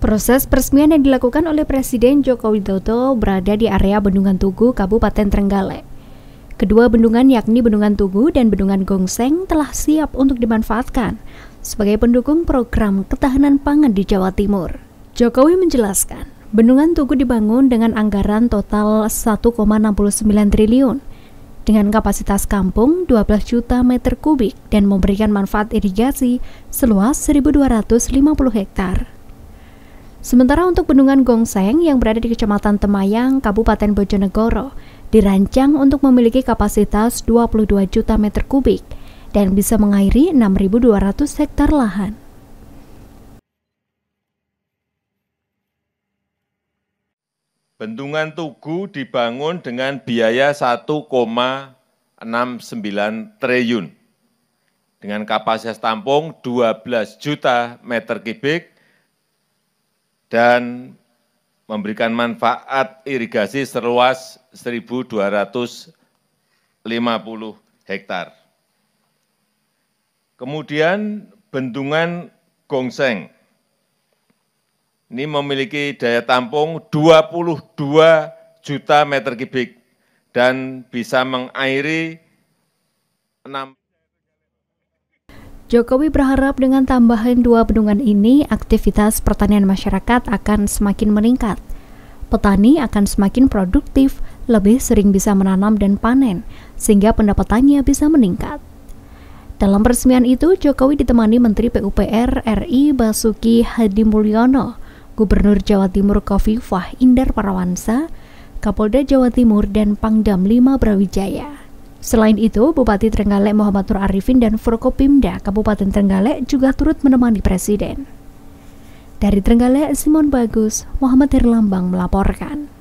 Proses peresmian yang dilakukan oleh Presiden Joko Widodo berada di area Bendungan Tugu, Kabupaten Trenggalek. Kedua bendungan yakni Bendungan Tugu dan Bendungan Gongseng telah siap untuk dimanfaatkan sebagai pendukung program ketahanan pangan di Jawa Timur. Jokowi menjelaskan, Bendungan Tugu dibangun dengan anggaran total 1,69 triliun dengan kapasitas kampung 12 juta meter kubik dan memberikan manfaat irigasi seluas 1.250 hektar. Sementara untuk bendungan Gongseng yang berada di Kecamatan Temayang, Kabupaten Bojonegoro, dirancang untuk memiliki kapasitas 22 juta meter kubik dan bisa mengairi 6.200 hektar lahan. Bendungan Tugu dibangun dengan biaya 1,69 triliun dengan kapasitas tampung 12 juta meter kubik dan memberikan manfaat irigasi seluas 1.250 hektar. Kemudian bendungan Gongseng. Ini memiliki daya tampung 22 juta meter kubik dan bisa mengairi 6 Jokowi berharap dengan tambahan dua bendungan ini, aktivitas pertanian masyarakat akan semakin meningkat. Petani akan semakin produktif, lebih sering bisa menanam dan panen, sehingga pendapatannya bisa meningkat. Dalam peresmian itu, Jokowi ditemani Menteri PUPR RI Basuki Hadi Mulyono, Gubernur Jawa Timur Kofifah Indar Parawansa, Kapolda Jawa Timur, dan Pangdam 5 Brawijaya. Selain itu, Bupati Trenggalek Muhammad Nur Arifin dan Forkopimda Kabupaten Trenggalek juga turut menemani Presiden. Dari Trenggalek, Simon Bagus, Muhammad Herlambang melaporkan.